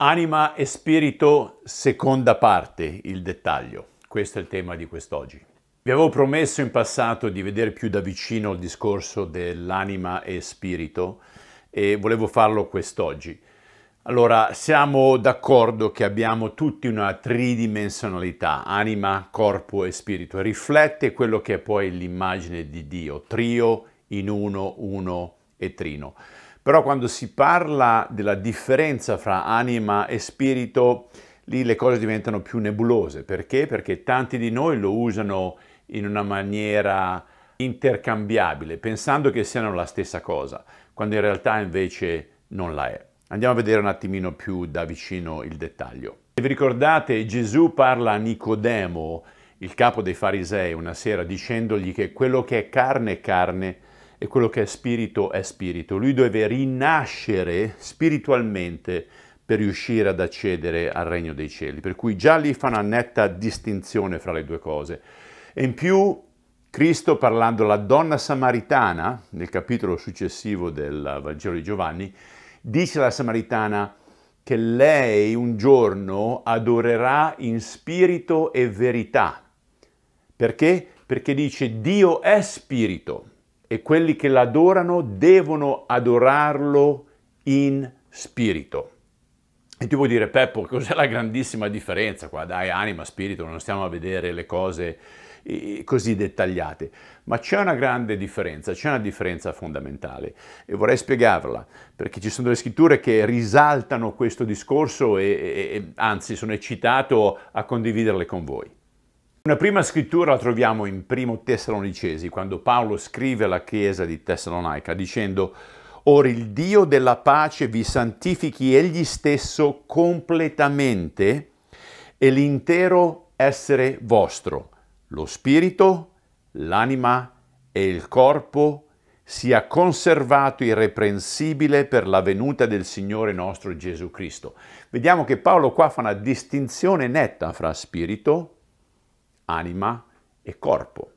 Anima e spirito, seconda parte, il dettaglio. Questo è il tema di quest'oggi. Vi avevo promesso in passato di vedere più da vicino il discorso dell'anima e spirito e volevo farlo quest'oggi. Allora, siamo d'accordo che abbiamo tutti una tridimensionalità, anima, corpo e spirito, riflette quello che è poi l'immagine di Dio, trio in uno, uno e trino. Però quando si parla della differenza fra anima e spirito, lì le cose diventano più nebulose. Perché? Perché tanti di noi lo usano in una maniera intercambiabile, pensando che siano la stessa cosa, quando in realtà invece non la è. Andiamo a vedere un attimino più da vicino il dettaglio. Se vi ricordate, Gesù parla a Nicodemo, il capo dei farisei, una sera dicendogli che quello che è carne è carne e quello che è spirito è spirito. Lui deve rinascere spiritualmente per riuscire ad accedere al regno dei cieli. Per cui già lì fa una netta distinzione fra le due cose. E in più Cristo parlando alla donna samaritana, nel capitolo successivo del Vangelo di Giovanni, dice alla samaritana che lei un giorno adorerà in spirito e verità. Perché? Perché dice Dio è spirito e quelli che l'adorano devono adorarlo in spirito. E ti vuoi dire, Peppo, cos'è la grandissima differenza qua? Dai, anima, spirito, non stiamo a vedere le cose così dettagliate. Ma c'è una grande differenza, c'è una differenza fondamentale e vorrei spiegarla, perché ci sono delle scritture che risaltano questo discorso e, e, e anzi sono eccitato a condividerle con voi. Una prima scrittura la troviamo in 1 Tessalonicesi, quando Paolo scrive alla chiesa di Tessalonica dicendo Or il Dio della pace vi santifichi egli stesso completamente e l'intero essere vostro, lo spirito, l'anima e il corpo sia conservato irreprensibile per la venuta del Signore nostro Gesù Cristo. Vediamo che Paolo qua fa una distinzione netta fra spirito, anima e corpo.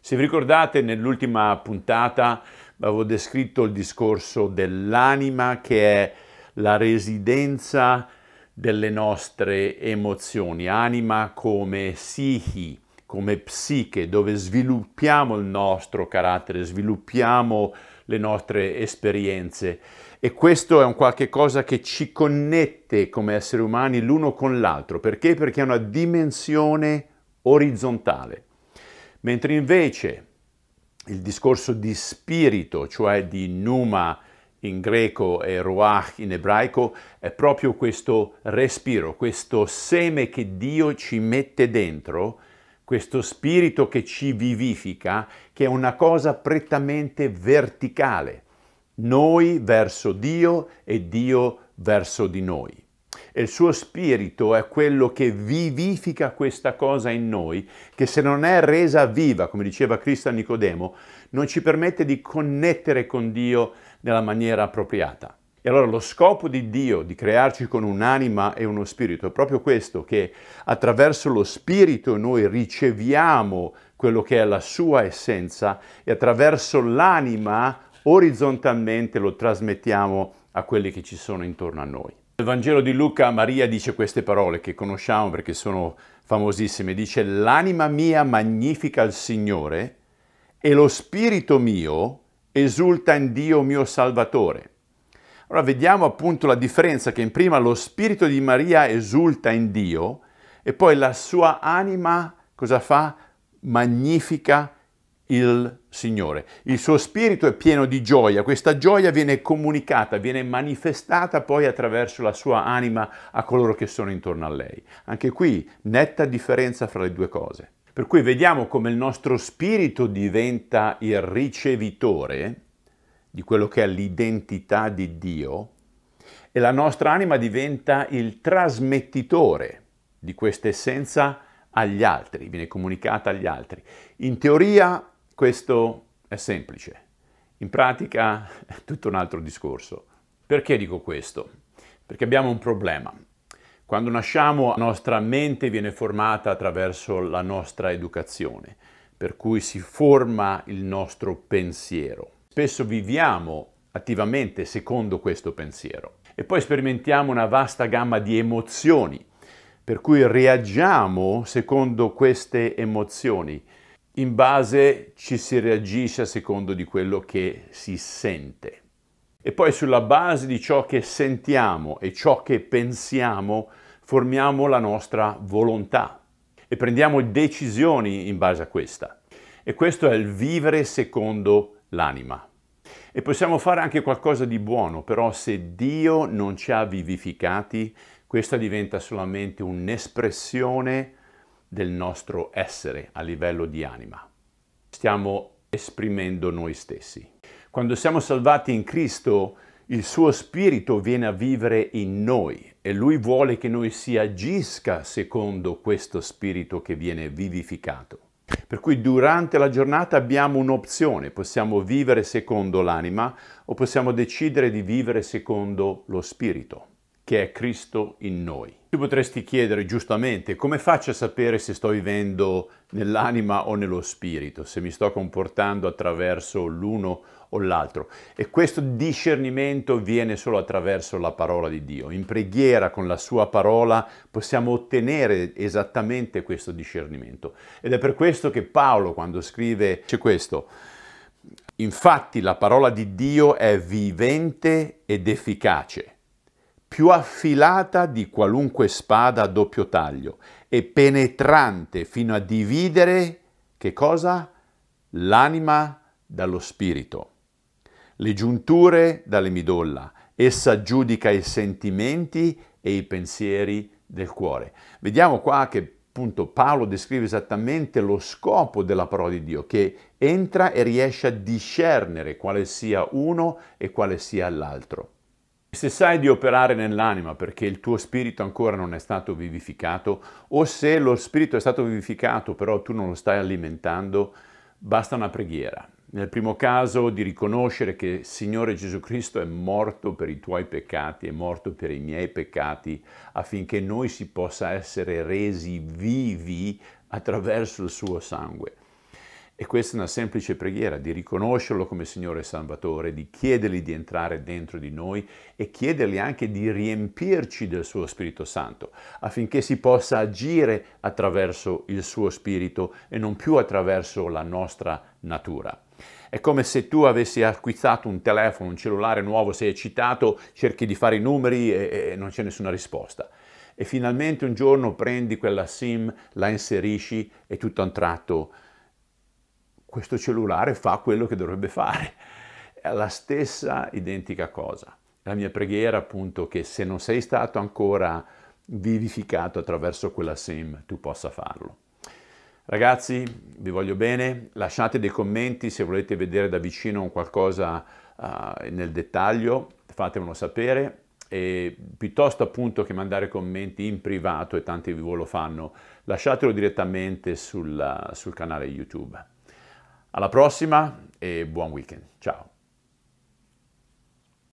Se vi ricordate, nell'ultima puntata avevo descritto il discorso dell'anima che è la residenza delle nostre emozioni, anima come psichi, come psiche, dove sviluppiamo il nostro carattere, sviluppiamo le nostre esperienze e questo è un qualche cosa che ci connette come esseri umani l'uno con l'altro, perché? Perché è una dimensione orizzontale, mentre invece il discorso di spirito, cioè di numa in greco e ruach in ebraico, è proprio questo respiro, questo seme che Dio ci mette dentro, questo spirito che ci vivifica, che è una cosa prettamente verticale, noi verso Dio e Dio verso di noi e il suo spirito è quello che vivifica questa cosa in noi, che se non è resa viva, come diceva Cristo a Nicodemo, non ci permette di connettere con Dio nella maniera appropriata. E allora lo scopo di Dio di crearci con un'anima e uno spirito è proprio questo, che attraverso lo spirito noi riceviamo quello che è la sua essenza e attraverso l'anima orizzontalmente lo trasmettiamo a quelli che ci sono intorno a noi. Nel Vangelo di Luca Maria dice queste parole che conosciamo perché sono famosissime. Dice l'anima mia magnifica il Signore e lo spirito mio esulta in Dio mio Salvatore. Ora vediamo appunto la differenza che in prima lo spirito di Maria esulta in Dio e poi la sua anima cosa fa? Magnifica il Signore il Signore. Il suo spirito è pieno di gioia, questa gioia viene comunicata, viene manifestata poi attraverso la sua anima a coloro che sono intorno a lei. Anche qui netta differenza fra le due cose. Per cui vediamo come il nostro spirito diventa il ricevitore di quello che è l'identità di Dio e la nostra anima diventa il trasmettitore di questa essenza agli altri, viene comunicata agli altri. In teoria questo è semplice. In pratica è tutto un altro discorso. Perché dico questo? Perché abbiamo un problema. Quando nasciamo la nostra mente viene formata attraverso la nostra educazione, per cui si forma il nostro pensiero. Spesso viviamo attivamente secondo questo pensiero e poi sperimentiamo una vasta gamma di emozioni, per cui reagiamo secondo queste emozioni in base ci si reagisce a secondo di quello che si sente. E poi sulla base di ciò che sentiamo e ciò che pensiamo formiamo la nostra volontà e prendiamo decisioni in base a questa. E questo è il vivere secondo l'anima. E possiamo fare anche qualcosa di buono, però se Dio non ci ha vivificati, questa diventa solamente un'espressione del nostro essere a livello di anima. Stiamo esprimendo noi stessi. Quando siamo salvati in Cristo, il suo spirito viene a vivere in noi e lui vuole che noi si agisca secondo questo spirito che viene vivificato. Per cui durante la giornata abbiamo un'opzione, possiamo vivere secondo l'anima o possiamo decidere di vivere secondo lo spirito che è Cristo in noi. Ti potresti chiedere giustamente come faccio a sapere se sto vivendo nell'anima o nello spirito, se mi sto comportando attraverso l'uno o l'altro. E questo discernimento viene solo attraverso la parola di Dio. In preghiera con la sua parola possiamo ottenere esattamente questo discernimento. Ed è per questo che Paolo quando scrive c'è questo, infatti la parola di Dio è vivente ed efficace più affilata di qualunque spada a doppio taglio e penetrante fino a dividere, che cosa? L'anima dallo spirito, le giunture dalle midolla. Essa giudica i sentimenti e i pensieri del cuore. Vediamo qua che appunto Paolo descrive esattamente lo scopo della parola di Dio, che entra e riesce a discernere quale sia uno e quale sia l'altro. Se sai di operare nell'anima perché il tuo spirito ancora non è stato vivificato o se lo spirito è stato vivificato però tu non lo stai alimentando, basta una preghiera. Nel primo caso di riconoscere che il Signore Gesù Cristo è morto per i tuoi peccati, è morto per i miei peccati, affinché noi si possa essere resi vivi attraverso il suo sangue. E questa è una semplice preghiera di riconoscerlo come Signore e Salvatore, di chiedergli di entrare dentro di noi e chiedergli anche di riempirci del suo Spirito Santo, affinché si possa agire attraverso il suo Spirito e non più attraverso la nostra natura. È come se tu avessi acquistato un telefono, un cellulare nuovo, sei eccitato, cerchi di fare i numeri e, e non c'è nessuna risposta e finalmente un giorno prendi quella SIM, la inserisci e tutto a un tratto questo cellulare fa quello che dovrebbe fare. È la stessa identica cosa. La mia preghiera appunto che se non sei stato ancora vivificato attraverso quella SIM tu possa farlo. Ragazzi, vi voglio bene, lasciate dei commenti se volete vedere da vicino qualcosa uh, nel dettaglio, fatemelo sapere e piuttosto appunto che mandare commenti in privato e tanti di voi lo fanno, lasciatelo direttamente sulla, sul canale YouTube. Alla prossima e buon weekend. Ciao.